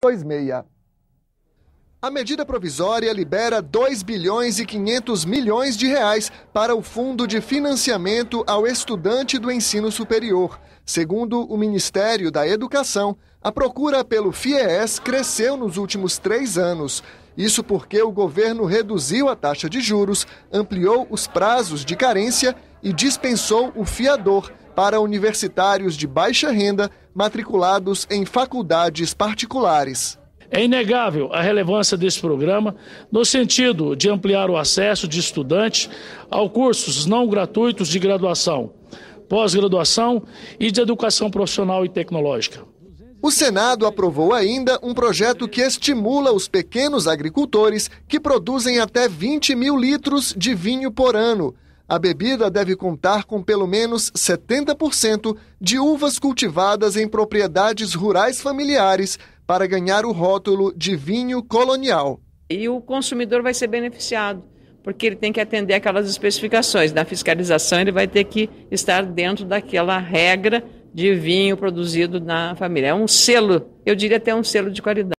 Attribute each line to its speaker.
Speaker 1: 26. A medida provisória libera 2 bilhões e 500 milhões de reais para o Fundo de Financiamento ao Estudante do Ensino Superior. Segundo o Ministério da Educação, a procura pelo FIES cresceu nos últimos três anos. Isso porque o governo reduziu a taxa de juros, ampliou os prazos de carência e dispensou o fiador, para universitários de baixa renda matriculados em faculdades particulares.
Speaker 2: É inegável a relevância desse programa no sentido de ampliar o acesso de estudantes a cursos não gratuitos de graduação, pós-graduação
Speaker 1: e de educação profissional e tecnológica. O Senado aprovou ainda um projeto que estimula os pequenos agricultores que produzem até 20 mil litros de vinho por ano a bebida deve contar com pelo menos 70% de uvas cultivadas em propriedades rurais familiares para ganhar
Speaker 3: o rótulo de vinho colonial. E o consumidor vai ser beneficiado, porque ele tem que atender aquelas especificações. Na fiscalização, ele vai ter que estar dentro daquela regra de vinho produzido na família. É um selo, eu diria até um selo de
Speaker 2: qualidade.